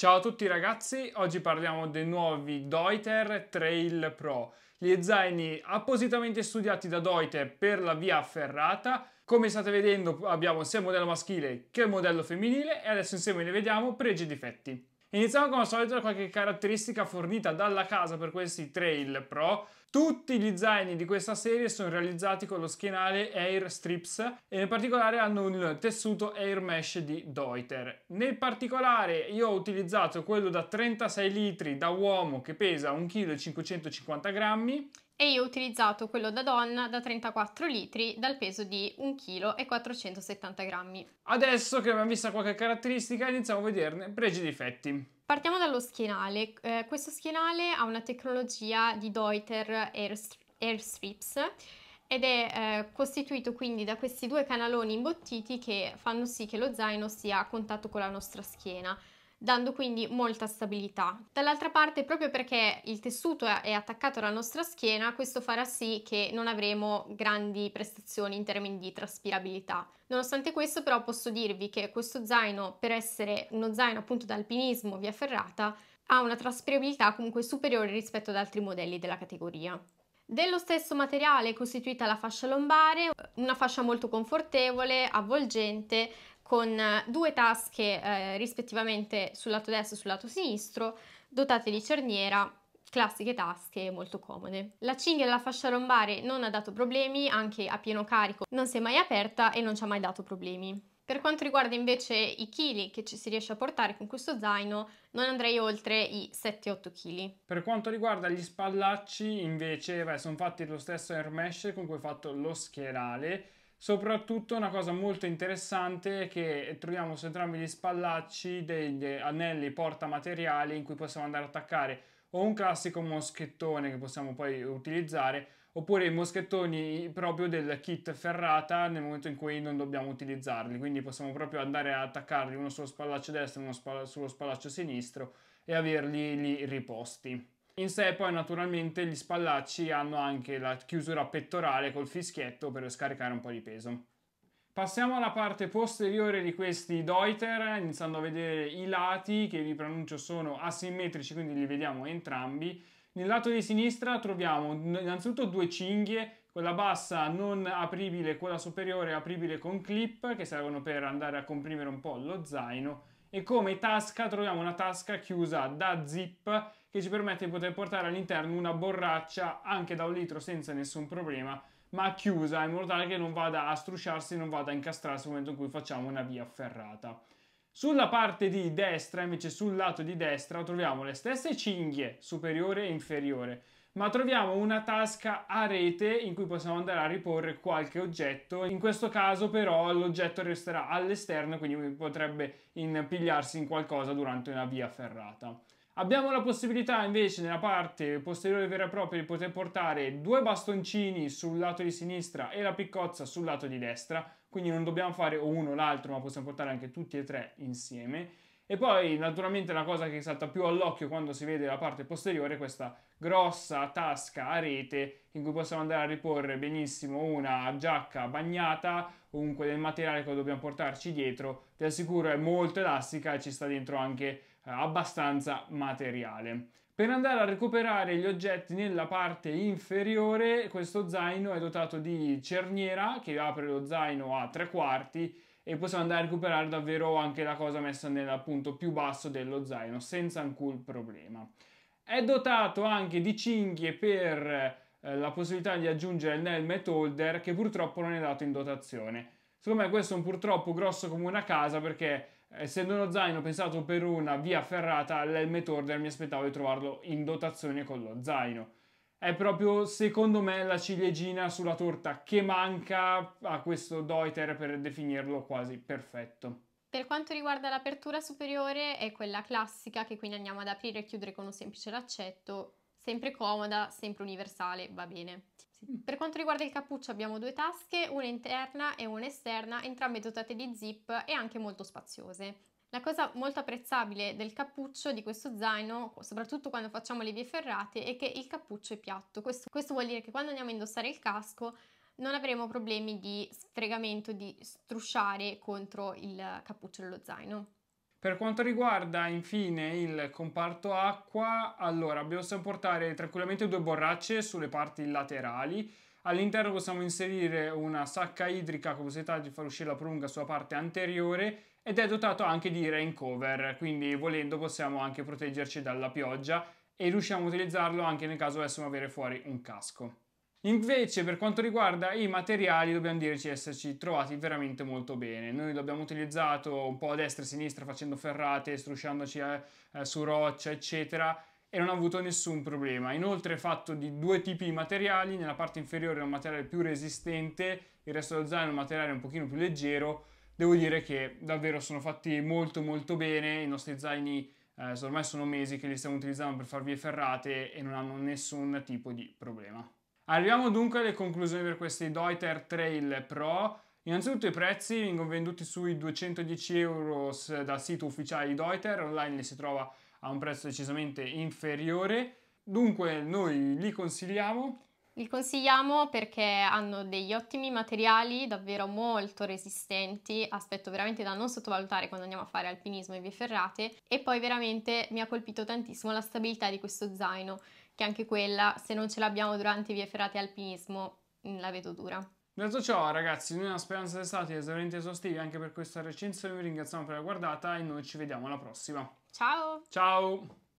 Ciao a tutti ragazzi, oggi parliamo dei nuovi Deuter Trail Pro, gli zaini appositamente studiati da Deuter per la via ferrata. Come state vedendo abbiamo sia il modello maschile che il modello femminile e adesso insieme ne vediamo pregi e difetti. Iniziamo come al solito da qualche caratteristica fornita dalla casa per questi Trail Pro, tutti gli zaini di questa serie sono realizzati con lo schienale Air Strips e in particolare hanno un tessuto Air Mesh di Deuter. Nel particolare io ho utilizzato quello da 36 litri da uomo che pesa 1,550 kg e io ho utilizzato quello da donna da 34 litri dal peso di 1,470 kg. Adesso che abbiamo visto qualche caratteristica iniziamo a vederne pregi e difetti. Partiamo dallo schienale. Eh, questo schienale ha una tecnologia di Deuter Airstrips ed è eh, costituito quindi da questi due canaloni imbottiti che fanno sì che lo zaino sia a contatto con la nostra schiena dando quindi molta stabilità. Dall'altra parte proprio perché il tessuto è attaccato alla nostra schiena questo farà sì che non avremo grandi prestazioni in termini di traspirabilità. Nonostante questo però posso dirvi che questo zaino per essere uno zaino appunto da alpinismo via ferrata ha una traspirabilità comunque superiore rispetto ad altri modelli della categoria. Dello stesso materiale è costituita la fascia lombare, una fascia molto confortevole, avvolgente, con due tasche eh, rispettivamente sul lato destro e sul lato sinistro, dotate di cerniera, classiche tasche molto comode. La cinghia della fascia lombare non ha dato problemi, anche a pieno carico non si è mai aperta e non ci ha mai dato problemi. Per quanto riguarda invece i chili che ci si riesce a portare con questo zaino, non andrei oltre i 7-8 kg. Per quanto riguarda gli spallacci, invece, beh, sono fatti lo stesso air mesh con cui ho fatto lo schierale Soprattutto una cosa molto interessante è che troviamo su entrambi gli spallacci degli anelli portamateriali in cui possiamo andare ad attaccare o un classico moschettone che possiamo poi utilizzare oppure i moschettoni proprio del kit ferrata nel momento in cui non dobbiamo utilizzarli quindi possiamo proprio andare ad attaccarli uno sullo spallaccio destro e uno sullo spallaccio sinistro e averli lì riposti. In sé poi naturalmente gli spallacci hanno anche la chiusura pettorale col fischietto per scaricare un po' di peso. Passiamo alla parte posteriore di questi deuter, iniziando a vedere i lati che vi pronuncio sono asimmetrici, quindi li vediamo entrambi. Nel lato di sinistra troviamo innanzitutto due cinghie, quella bassa non apribile, quella superiore apribile con clip che servono per andare a comprimere un po' lo zaino e come tasca troviamo una tasca chiusa da zip che ci permette di poter portare all'interno una borraccia anche da un litro senza nessun problema ma chiusa in modo tale che non vada a strusciarsi, non vada a incastrarsi nel momento in cui facciamo una via ferrata. Sulla parte di destra, invece sul lato di destra, troviamo le stesse cinghie superiore e inferiore, ma troviamo una tasca a rete in cui possiamo andare a riporre qualche oggetto. In questo caso però l'oggetto resterà all'esterno, quindi potrebbe impigliarsi in qualcosa durante una via ferrata. Abbiamo la possibilità invece nella parte posteriore vera e propria di poter portare due bastoncini sul lato di sinistra e la piccozza sul lato di destra, quindi non dobbiamo fare o uno o l'altro, ma possiamo portare anche tutti e tre insieme. E poi naturalmente la cosa che salta più all'occhio quando si vede la parte posteriore è questa grossa tasca a rete in cui possiamo andare a riporre benissimo una giacca bagnata, comunque del materiale che dobbiamo portarci dietro, vi assicuro è molto elastica e ci sta dentro anche eh, abbastanza materiale. Per andare a recuperare gli oggetti nella parte inferiore, questo zaino è dotato di cerniera che apre lo zaino a tre quarti e possiamo andare a recuperare davvero anche la cosa messa nel punto più basso dello zaino senza alcun problema. È dotato anche di cinghie per eh, la possibilità di aggiungere il helmet holder che purtroppo non è dato in dotazione. Secondo me questo è un purtroppo grosso come una casa perché eh, essendo uno zaino pensato per una via ferrata, l'helmet holder mi aspettavo di trovarlo in dotazione con lo zaino è proprio secondo me la ciliegina sulla torta che manca a questo Deuter per definirlo quasi perfetto. Per quanto riguarda l'apertura superiore è quella classica che quindi andiamo ad aprire e chiudere con un semplice laccetto, sempre comoda, sempre universale, va bene. Mm. Per quanto riguarda il cappuccio abbiamo due tasche, una interna e una esterna, entrambe dotate di zip e anche molto spaziose. La cosa molto apprezzabile del cappuccio di questo zaino, soprattutto quando facciamo le vie ferrate, è che il cappuccio è piatto. Questo, questo vuol dire che quando andiamo a indossare il casco non avremo problemi di sfregamento, di strusciare contro il cappuccio dello zaino. Per quanto riguarda infine il comparto acqua, allora possiamo portare tranquillamente due borracce sulle parti laterali, All'interno possiamo inserire una sacca idrica con possibilità di far uscire la prolunga sulla parte anteriore ed è dotato anche di rain cover, quindi volendo possiamo anche proteggerci dalla pioggia e riusciamo a utilizzarlo anche nel caso dovessimo avere fuori un casco. Invece per quanto riguarda i materiali dobbiamo dirci esserci trovati veramente molto bene, noi l'abbiamo utilizzato un po' a destra e a sinistra facendo ferrate, strusciandoci eh, eh, su roccia eccetera e non ha avuto nessun problema. Inoltre è fatto di due tipi di materiali, nella parte inferiore è un materiale più resistente, il resto dello zaino è un materiale un pochino più leggero, devo dire che davvero sono fatti molto molto bene, i nostri zaini eh, ormai sono mesi che li stiamo utilizzando per far vie ferrate e non hanno nessun tipo di problema. Arriviamo dunque alle conclusioni per questi Deuter Trail Pro. Innanzitutto i prezzi vengono venduti sui 210 euro dal sito ufficiale di Deuter, online li si trova a un prezzo decisamente inferiore, dunque noi li consigliamo. Li consigliamo perché hanno degli ottimi materiali, davvero molto resistenti, aspetto veramente da non sottovalutare quando andiamo a fare alpinismo e vie ferrate e poi veramente mi ha colpito tantissimo la stabilità di questo zaino che anche quella, se non ce l'abbiamo durante i vie ferrate alpinismo, mm, la vedo dura. Detto ciò, ragazzi, noi una speranza d'estate esauriente esaustivi anche per questa recensione. Vi ringraziamo per la guardata e noi ci vediamo alla prossima. Ciao! Ciao!